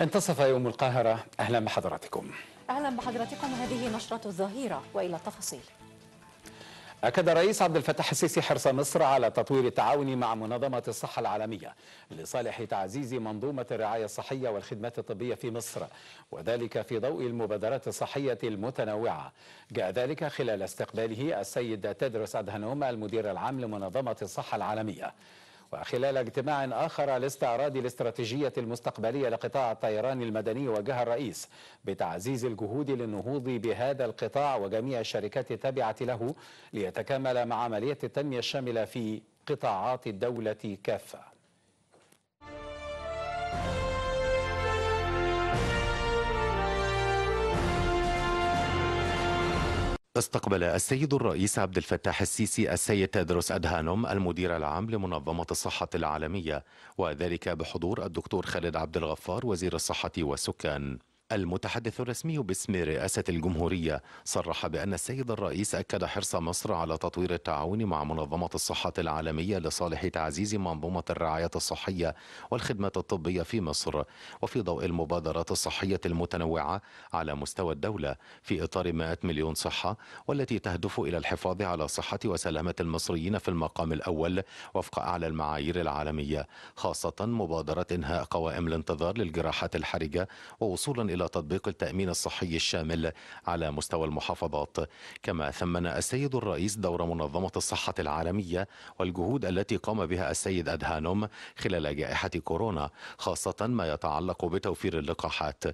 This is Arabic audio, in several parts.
انتصف يوم القاهرة أهلا بحضراتكم أهلا بحضراتكم هذه نشرة الظهيرة وإلى التفاصيل أكد الرئيس عبد الفتاح السيسي حرص مصر على تطوير التعاون مع منظمة الصحة العالمية لصالح تعزيز منظومة الرعاية الصحية والخدمات الطبية في مصر وذلك في ضوء المبادرات الصحية المتنوعة جاء ذلك خلال استقباله السيد تدرس أدهنوم المدير العام لمنظمة الصحة العالمية وخلال اجتماع آخر لاستعراض الاستراتيجية المستقبلية لقطاع الطيران المدني وجه الرئيس بتعزيز الجهود للنهوض بهذا القطاع وجميع الشركات التابعة له ليتكامل مع عملية التنمية الشاملة في قطاعات الدولة كافة استقبل السيد الرئيس عبد الفتاح السيسي السيد تدرس أدهانوم المدير العام لمنظمة الصحة العالمية وذلك بحضور الدكتور خالد عبد الغفار وزير الصحة والسكان المتحدث الرسمي باسم رئاسة الجمهورية صرح بأن السيد الرئيس أكد حرص مصر على تطوير التعاون مع منظمة الصحة العالمية لصالح تعزيز منظومة الرعاية الصحية والخدمات الطبية في مصر وفي ضوء المبادرات الصحية المتنوعة على مستوى الدولة في إطار 100 مليون صحة والتي تهدف إلى الحفاظ على صحة وسلامة المصريين في المقام الأول وفق أعلى المعايير العالمية خاصة مبادرة إنهاء قوائم الانتظار للجراحات الحرجة ووصولا إلى إلى تطبيق التأمين الصحي الشامل على مستوى المحافظات كما ثمن السيد الرئيس دور منظمة الصحة العالمية والجهود التي قام بها السيد أدهانم خلال جائحة كورونا خاصة ما يتعلق بتوفير اللقاحات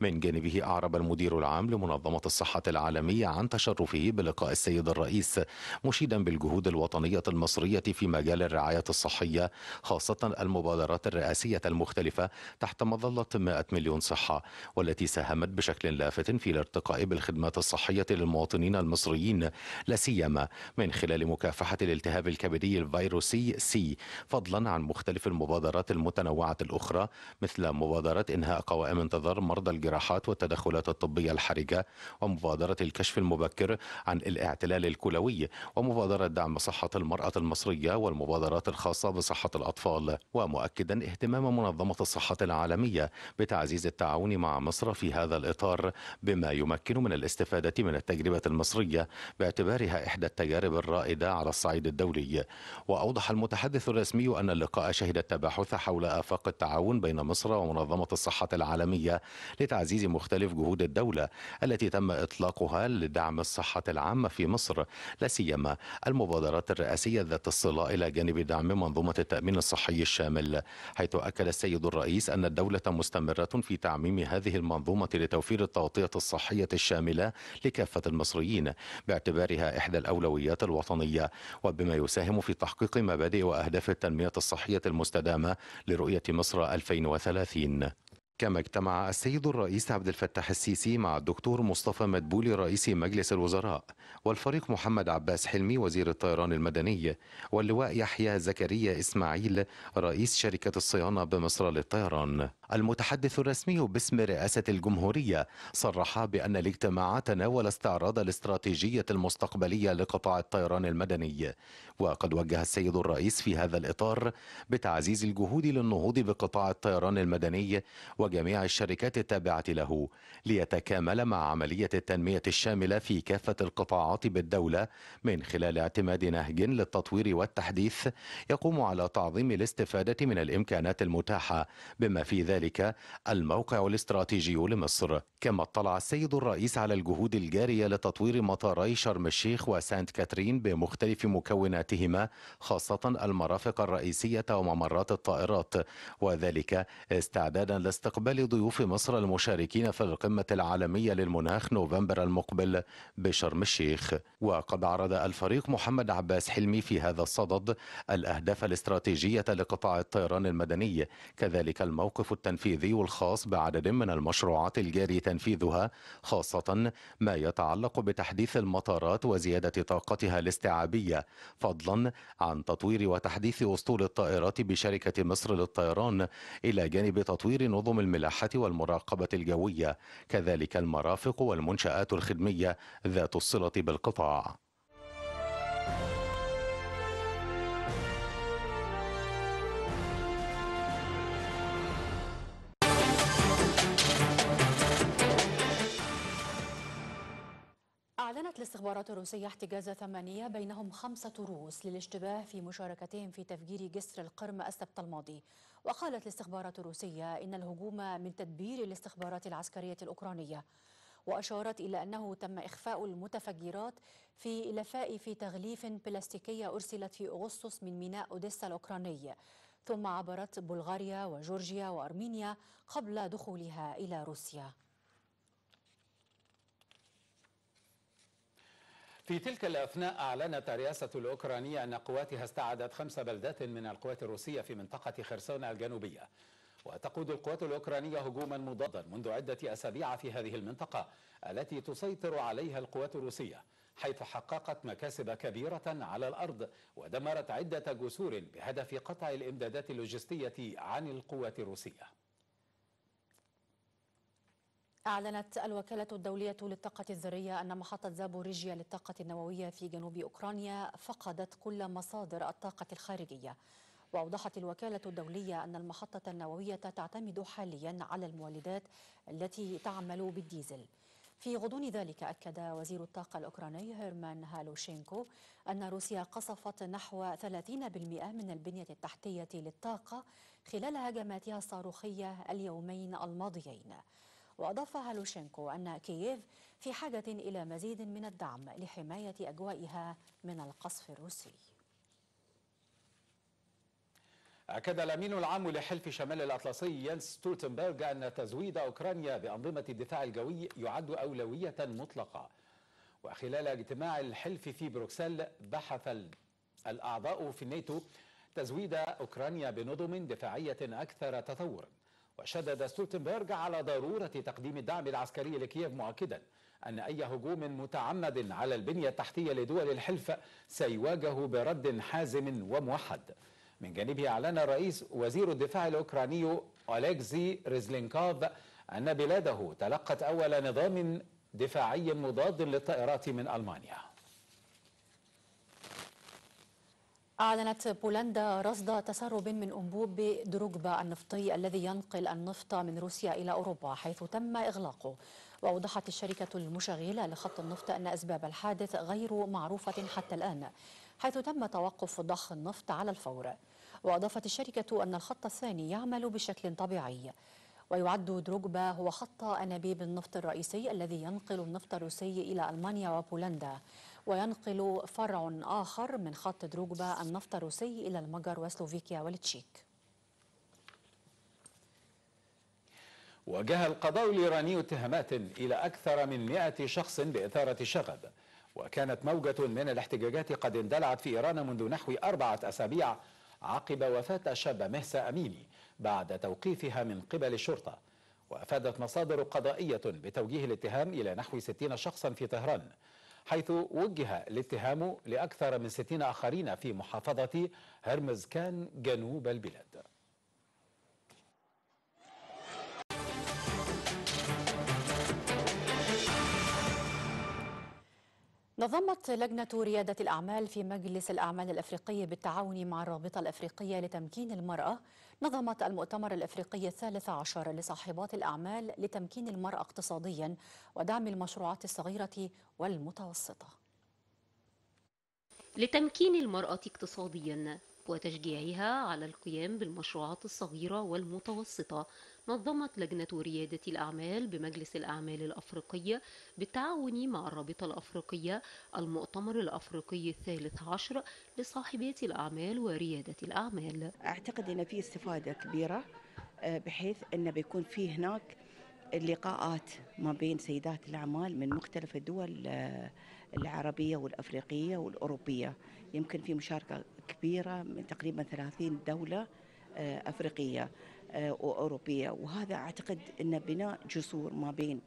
من جانبه أعرب المدير العام لمنظمة الصحة العالمية عن تشرفه بلقاء السيد الرئيس مشيدا بالجهود الوطنية المصرية في مجال الرعاية الصحية خاصة المبادرات الرئاسية المختلفة تحت مظلة 100 مليون صحة والتي التي ساهمت بشكل لافت في الارتقاء بالخدمات الصحية للمواطنين المصريين لا سيما من خلال مكافحة الالتهاب الكبدي الفيروسي سي فضلا عن مختلف المبادرات المتنوعة الأخرى مثل مبادرة إنهاء قوائم انتظار مرضى الجراحات والتدخلات الطبية الحرجة ومبادرة الكشف المبكر عن الاعتلال الكلوي ومبادرة دعم صحة المرأة المصرية والمبادرات الخاصة بصحة الأطفال ومؤكدا اهتمام منظمة الصحة العالمية بتعزيز التعاون مع مصر مصر في هذا الإطار بما يمكن من الاستفادة من التجربة المصرية باعتبارها إحدى التجارب الرائدة على الصعيد الدولي وأوضح المتحدث الرسمي أن اللقاء شهد التباحث حول آفاق التعاون بين مصر ومنظمة الصحة العالمية لتعزيز مختلف جهود الدولة التي تم إطلاقها لدعم الصحة العامة في مصر لا سيما المبادرات الرئاسية ذات الصلة إلى جانب دعم منظومة التأمين الصحي الشامل حيث أكد السيد الرئيس أن الدولة مستمرة في تعميم هذه المنظمة المنظومة لتوفير التغطية الصحية الشاملة لكافة المصريين باعتبارها إحدى الأولويات الوطنية وبما يساهم في تحقيق مبادئ وأهداف التنمية الصحية المستدامة لرؤية مصر 2030 كما اجتمع السيد الرئيس عبد الفتاح السيسي مع الدكتور مصطفى مدبولي رئيس مجلس الوزراء والفريق محمد عباس حلمي وزير الطيران المدني واللواء يحيى زكريا إسماعيل رئيس شركة الصيانة بمصر للطيران المتحدث الرسمي باسم رئاسة الجمهورية صرح بأن الاجتماع تناول استعراض الاستراتيجية المستقبلية لقطاع الطيران المدني وقد وجه السيد الرئيس في هذا الإطار بتعزيز الجهود للنهوض بقطاع الطيران المدني وجميع الشركات التابعة له ليتكامل مع عملية التنمية الشاملة في كافة القطاعات بالدولة من خلال اعتماد نهج للتطوير والتحديث يقوم على تعظيم الاستفادة من الإمكانات المتاحة بما في ذلك ذلك الموقع الاستراتيجي لمصر كما اطلع السيد الرئيس على الجهود الجارية لتطوير مطاري شرم الشيخ وسانت كاترين بمختلف مكوناتهما خاصة المرافق الرئيسية وممرات الطائرات وذلك استعدادا لاستقبال ضيوف مصر المشاركين في القمة العالمية للمناخ نوفمبر المقبل بشرم الشيخ وقد عرض الفريق محمد عباس حلمي في هذا الصدد الأهداف الاستراتيجية لقطاع الطيران المدني كذلك الموقف التنفيذي والخاص بعدد من المشروعات الجاري تنفيذها خاصة ما يتعلق بتحديث المطارات وزيادة طاقتها الاستيعابية فضلا عن تطوير وتحديث أسطول الطائرات بشركة مصر للطيران إلى جانب تطوير نظم الملاحة والمراقبة الجوية كذلك المرافق والمنشآت الخدمية ذات الصلة بالقطاع أعلنت الاستخبارات الروسية احتجاز ثمانية بينهم خمسة روس للاشتباه في مشاركتهم في تفجير جسر القرم السبت الماضي وقالت الاستخبارات الروسية إن الهجوم من تدبير الاستخبارات العسكرية الأوكرانية وأشارت إلى أنه تم إخفاء المتفجرات في لفائف في تغليف بلاستيكية أرسلت في أغسطس من ميناء أوديسا الأوكراني ثم عبرت بلغاريا وجورجيا وأرمينيا قبل دخولها إلى روسيا في تلك الأثناء أعلنت الرئاسة الأوكرانية أن قواتها استعادت خمس بلدات من القوات الروسية في منطقة خرسون الجنوبية وتقود القوات الأوكرانية هجوما مضادا منذ عدة أسابيع في هذه المنطقة التي تسيطر عليها القوات الروسية حيث حققت مكاسب كبيرة على الأرض ودمرت عدة جسور بهدف قطع الإمدادات اللوجستية عن القوات الروسية أعلنت الوكالة الدولية للطاقة الذرية أن محطة زابوريجيا للطاقة النووية في جنوب أوكرانيا فقدت كل مصادر الطاقة الخارجية وأوضحت الوكالة الدولية أن المحطة النووية تعتمد حاليا على المولدات التي تعمل بالديزل في غضون ذلك أكد وزير الطاقة الأوكراني هيرمان هالوشينكو أن روسيا قصفت نحو 30% من البنية التحتية للطاقة خلال هجماتها الصاروخية اليومين الماضيين وأضاف هالوشينكو أن كييف في حاجة إلى مزيد من الدعم لحماية أجوائها من القصف الروسي أكد الأمين العام لحلف شمال الأطلسي يانس ستولتنبرغ أن تزويد أوكرانيا بأنظمة الدفاع الجوي يعد أولوية مطلقة وخلال اجتماع الحلف في بروكسل بحث الأعضاء في الناتو تزويد أوكرانيا بنظم دفاعية أكثر تطورا وشدد ستولتنبرغ على ضرورة تقديم الدعم العسكري لكييف مؤكدا أن أي هجوم متعمد على البنية التحتية لدول الحلف سيواجه برد حازم وموحد من جانبه أعلن الرئيس وزير الدفاع الأوكراني أليكزي ريزلينكوف أن بلاده تلقت أول نظام دفاعي مضاد للطائرات من ألمانيا أعلنت بولندا رصد تسرب من أنبوب دروجبا النفطي الذي ينقل النفط من روسيا إلى أوروبا حيث تم إغلاقه وأوضحت الشركة المشغلة لخط النفط أن أسباب الحادث غير معروفة حتى الآن حيث تم توقف ضخ النفط على الفور وأضافت الشركة أن الخط الثاني يعمل بشكل طبيعي ويعد دروجبا هو خط أنابيب النفط الرئيسي الذي ينقل النفط الروسي إلى ألمانيا وبولندا وينقل فرع آخر من خط دروجبا النفط الروسي إلى المجر وسلوفيكيا والتشيك وجه القضاء الإيراني اتهامات إلى أكثر من 100 شخص بإثارة الشغب وكانت موجة من الاحتجاجات قد اندلعت في إيران منذ نحو أربعة أسابيع عقب وفاة شاب مهسا أميني بعد توقيفها من قبل الشرطة وأفادت مصادر قضائية بتوجيه الاتهام إلى نحو 60 شخصا في طهران حيث وجه الاتهام لأكثر من 60 آخرين في محافظة هرمزكان جنوب البلاد نظمت لجنة ريادة الأعمال في مجلس الأعمال الأفريقي بالتعاون مع الرابطة الأفريقية لتمكين المرأة نظمت المؤتمر الافريقي الثالث عشر لصاحبات الاعمال لتمكين المراه اقتصاديا ودعم المشروعات الصغيره والمتوسطه لتمكين المراه اقتصاديا وتشجيعها على القيام بالمشروعات الصغيرة والمتوسطة نظمت لجنة ريادة الأعمال بمجلس الأعمال الأفريقية بالتعاون مع الرابطة الأفريقية المؤتمر الأفريقي الثالث عشر لصاحبات الأعمال وريادة الأعمال أعتقد أن في استفادة كبيرة آه، بحيث أن بيكون في هناك اللقاءات ما بين سيدات الأعمال من مختلف الدول آه، العربية والأفريقية والأوروبية يمكن في مشاركة كبيرة من تقريبا 30 دولة آه، أفريقية آه، وأوروبية وهذا أعتقد أن بناء جسور ما بين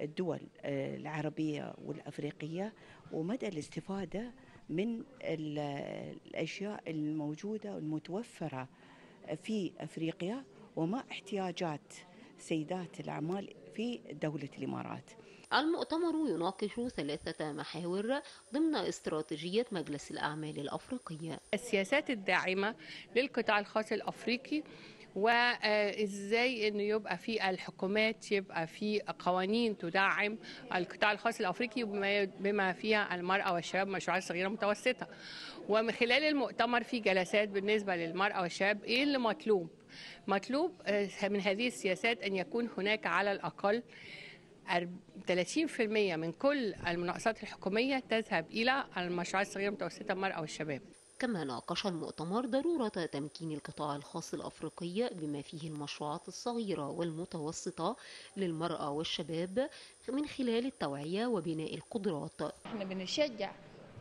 الدول آه، العربية والأفريقية ومدى الاستفادة من الأشياء الموجودة المتوفرة في أفريقيا وما احتياجات سيدات الأعمال في دولة الإمارات المؤتمر يناقش ثلاثة محاور ضمن استراتيجية مجلس الأعمال الأفريقية السياسات الداعمة للقطاع الخاص الأفريقي وازاي انه يبقى في الحكومات يبقى في قوانين تدعم القطاع الخاص الافريقي بما فيها المراه والشباب مشروعات صغيره متوسطه ومن خلال المؤتمر في جلسات بالنسبه للمراه والشباب ايه اللي مطلوب مطلوب آه، من هذه السياسات ان يكون هناك على الاقل 30% من كل المناقصات الحكومية تذهب إلى المشروعات الصغيرة المتوسطة المرأة والشباب كما ناقش المؤتمر ضرورة تمكين القطاع الخاص الأفريقي بما فيه المشروعات الصغيرة والمتوسطة للمرأة والشباب من خلال التوعية وبناء القدرات احنا بنشجع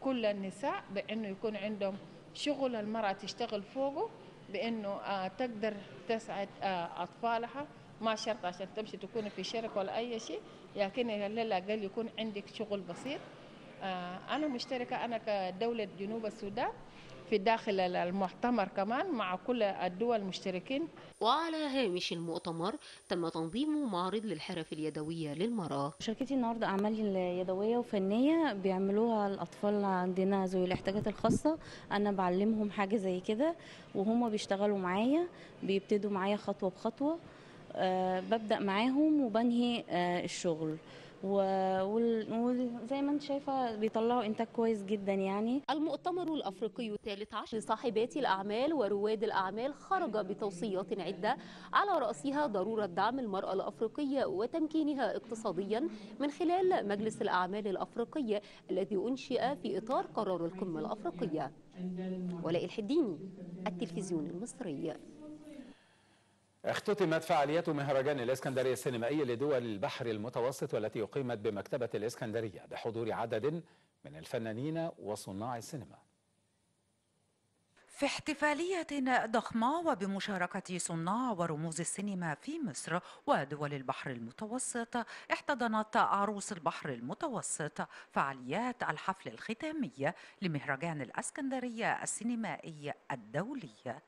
كل النساء بأنه يكون عندهم شغل المرأة تشتغل فوقه بأنه آه، تقدر تسعد آه، أطفالها ما شرط عشان تمشي تكون في شركه ولا اي شيء لكن على الاقل يكون عندك شغل بسيط آه، انا مشتركه انا كدوله جنوب السودان في داخل المؤتمر كمان مع كل الدول المشتركين وعلى هامش المؤتمر تم تنظيم معرض للحرف اليدوية للمرأة شركتي النهاردة أعمال يدوية وفنية بيعملوها الأطفال عندنا ذوي الاحتياجات الخاصة أنا بعلمهم حاجة زي كده وهم بيشتغلوا معايا بيبتدوا معايا خطوة بخطوة آه، ببدا معاهم وبنهي آه، الشغل وزي ما انت شايفه بيطلعوا انتاج كويس جدا يعني المؤتمر الافريقي الثالث عشر لصاحبات الاعمال ورواد الاعمال خرج بتوصيات عده على راسها ضروره دعم المراه الافريقيه وتمكينها اقتصاديا من خلال مجلس الاعمال الافريقي الذي انشئ في اطار قرار القمه الافريقيه ولاء الحديني التلفزيون المصري اختتمت فعاليات مهرجان الإسكندرية السينمائي لدول البحر المتوسط والتي أقيمت بمكتبة الإسكندرية بحضور عدد من الفنانين وصناع السينما في احتفالية ضخمة وبمشاركة صناع ورموز السينما في مصر ودول البحر المتوسط احتضنت عروس البحر المتوسط فعاليات الحفل الختامية لمهرجان الأسكندرية السينمائي الدولي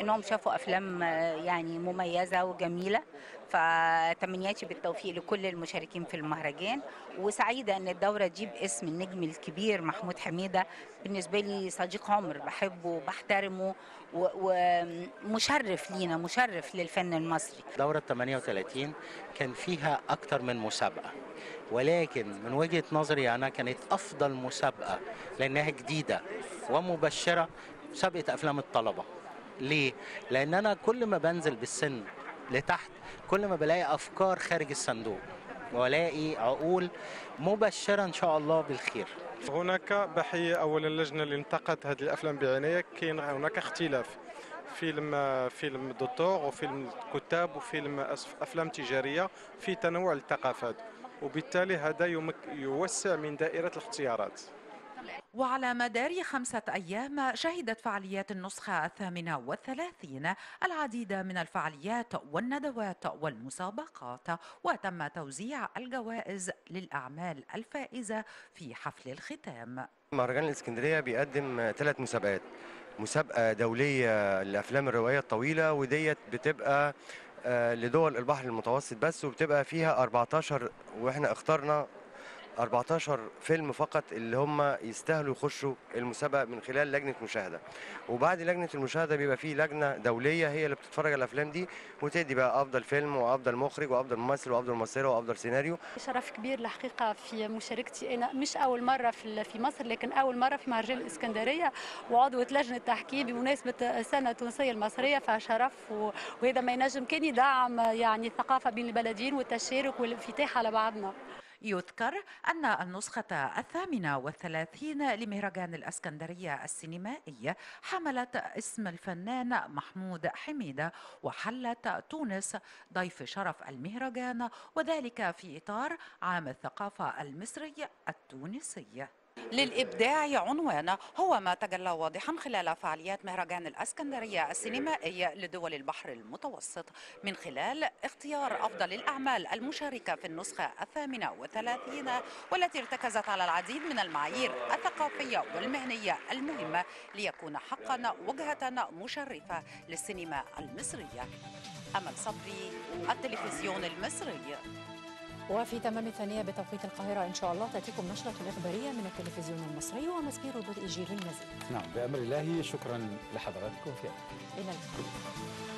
انهم شافوا افلام آه، يعني مميزه وجميله فتمنياتي بالتوفيق لكل المشاركين في المهرجان وسعيده ان الدوره تجيب اسم النجم الكبير محمود حميده بالنسبه لي صديق عمر بحبه وبحترمه ومشرف لينا مشرف للفن المصري دوره 38 كان فيها اكثر من مسابقه ولكن من وجهه نظري انا كانت افضل مسابقه لانها جديده ومبشره مسابقه افلام الطلبه ليه؟ لأن أنا كل ما بنزل بالسن لتحت كل ما بلاقي أفكار خارج الصندوق والاقي عقول مبشرة إن شاء الله بالخير هناك بحية أولا اللجنة اللي انتقدت هذه الأفلام بعناية كاين هناك اختلاف فيلم فيلم دكتور وفيلم كتاب وفيلم أفلام تجارية في تنوع الثقافات وبالتالي هذا يوسع من دائرة الاختيارات وعلى مدار خمسة أيام شهدت فعاليات النسخة الثامنة والثلاثين العديد من الفعاليات والندوات والمسابقات وتم توزيع الجوائز للأعمال الفائزة في حفل الختام مهرجان الإسكندرية بيقدم ثلاث مسابقات مسابقة دولية لأفلام الرواية الطويلة وديت بتبقى آه، لدول البحر المتوسط بس وبتبقى فيها 14 واحنا اخترنا 14 فيلم فقط اللي هم يستاهلوا يخشوا المسابقه من خلال لجنه مشاهده وبعد لجنه المشاهده بيبقى في لجنه دوليه هي اللي بتتفرج على الافلام دي وتدي بقى افضل فيلم وافضل مخرج وافضل ممثل وافضل ممثله وافضل سيناريو شرف كبير الحقيقه في مشاركتي انا مش اول مره في في مصر لكن اول مره في مهرجان الاسكندريه وعضوه لجنه تحكيم بمناسبه السنه التونسيه المصريه فشرف وهذا ما ينجم كان يدعم يعني الثقافه بين البلدين والتشارك والانفتاح على بعضنا يذكر أن النسخة الثامنة والثلاثين لمهرجان الأسكندرية السينمائي حملت اسم الفنان محمود حميدة وحلت تونس ضيف شرف المهرجان وذلك في إطار عام الثقافة المصري التونسي للإبداع عنوان هو ما تجلى واضحا خلال فعاليات مهرجان الأسكندرية السينمائي لدول البحر المتوسط من خلال اختيار أفضل الأعمال المشاركة في النسخة الثامنة والثلاثين والتي ارتكزت على العديد من المعايير الثقافية والمهنية المهمة ليكون حقا وجهة مشرفة للسينما المصرية أمل صبري التلفزيون المصري وفي تمام الثانية بتوقيت القاهرة إن شاء الله تأتيكم نشرة الإخبارية من التلفزيون المصري ومسبير ضوء جيل المزيد نعم بأمر الله شكرا لحضراتكم في أمل. إلى اللقاء